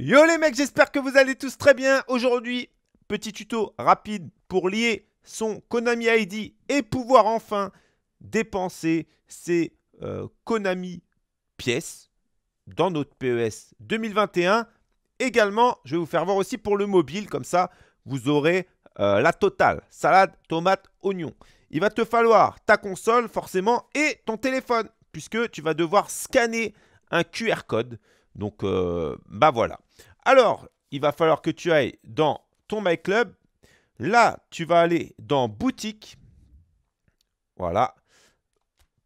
Yo les mecs, j'espère que vous allez tous très bien. Aujourd'hui, petit tuto rapide pour lier son Konami ID et pouvoir enfin dépenser ses euh, Konami pièces dans notre PES 2021. Également, je vais vous faire voir aussi pour le mobile, comme ça vous aurez euh, la totale. Salade, tomate, oignon. Il va te falloir ta console forcément et ton téléphone, puisque tu vas devoir scanner un QR code donc, euh, bah voilà. Alors, il va falloir que tu ailles dans ton My Club. Là, tu vas aller dans Boutique. Voilà.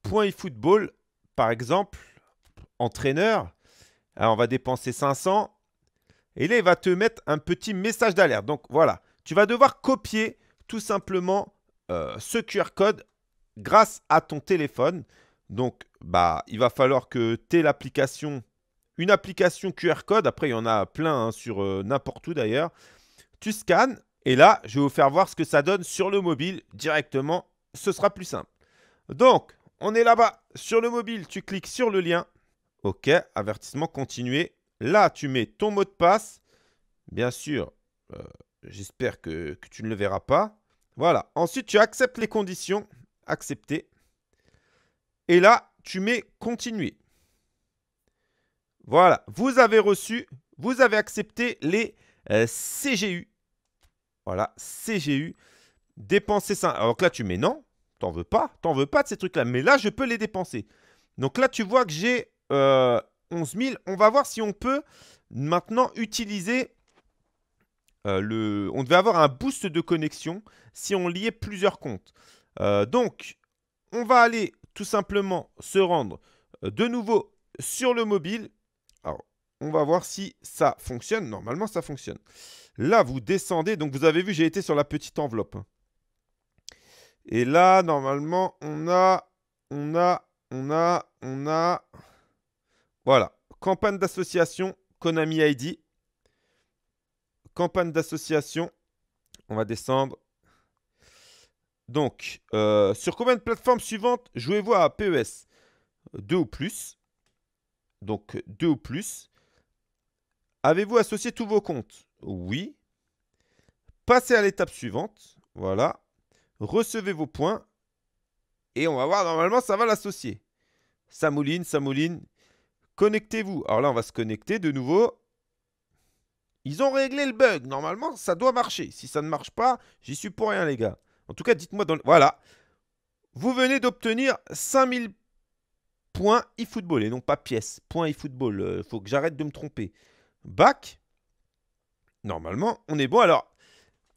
Point football, par exemple, entraîneur. Alors, on va dépenser 500. Et là, il va te mettre un petit message d'alerte. Donc, voilà. Tu vas devoir copier tout simplement euh, ce QR code grâce à ton téléphone. Donc, bah, il va falloir que tu aies l'application une application QR code. Après, il y en a plein hein, sur euh, n'importe où d'ailleurs. Tu scannes et là, je vais vous faire voir ce que ça donne sur le mobile directement. Ce sera plus simple. Donc, on est là-bas sur le mobile. Tu cliques sur le lien. OK, avertissement continuer. Là, tu mets ton mot de passe. Bien sûr, euh, j'espère que, que tu ne le verras pas. Voilà. Ensuite, tu acceptes les conditions. Accepter. Et là, tu mets continuer. Voilà, vous avez reçu, vous avez accepté les euh, CGU. Voilà, CGU, dépenser ça. Alors que là, tu mets non, t'en veux pas, t'en veux pas de ces trucs-là. Mais là, je peux les dépenser. Donc là, tu vois que j'ai 11 euh, 000. On va voir si on peut maintenant utiliser euh, le... On devait avoir un boost de connexion si on liait plusieurs comptes. donc, on va aller tout simplement se rendre de nouveau sur le mobile on va voir si ça fonctionne. Normalement, ça fonctionne. Là, vous descendez. Donc, vous avez vu, j'ai été sur la petite enveloppe. Et là, normalement, on a... On a... On a... On a... Voilà. Campagne d'association Konami ID. Campagne d'association. On va descendre. Donc, euh, sur combien de plateformes suivantes jouez-vous à PES Deux ou plus. Donc, deux ou plus. Avez-vous associé tous vos comptes Oui. Passez à l'étape suivante. Voilà. Recevez vos points. Et on va voir, normalement, ça va l'associer. Ça mouline, ça mouline. Connectez-vous. Alors là, on va se connecter de nouveau. Ils ont réglé le bug. Normalement, ça doit marcher. Si ça ne marche pas, j'y suis pour rien, les gars. En tout cas, dites-moi dans le... Voilà. Vous venez d'obtenir 5000 points eFootball et non pas pièces. Points eFootball. Il euh, faut que j'arrête de me tromper back, normalement, on est bon. Alors,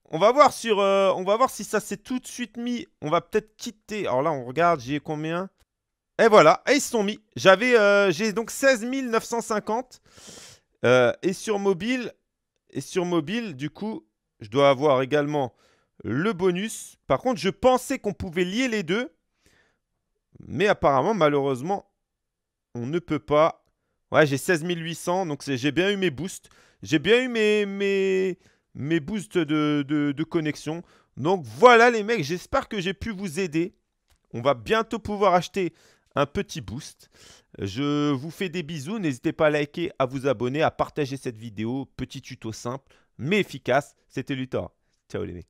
on va voir sur, euh, on va voir si ça s'est tout de suite mis. On va peut-être quitter. Alors là, on regarde, j'y ai combien Et voilà, ils se sont mis. J'avais, euh, j'ai donc 16 950. Euh, et sur mobile, et sur mobile, du coup, je dois avoir également le bonus. Par contre, je pensais qu'on pouvait lier les deux. Mais apparemment, malheureusement, on ne peut pas j'ai 16 800, donc j'ai bien eu mes boosts. J'ai bien eu mes, mes, boosts de, de connexion. Donc voilà les mecs, j'espère que j'ai pu vous aider. On va bientôt pouvoir acheter un petit boost. Je vous fais des bisous. N'hésitez pas à liker, à vous abonner, à partager cette vidéo. Petit tuto simple, mais efficace. C'était Luthor. Ciao les mecs.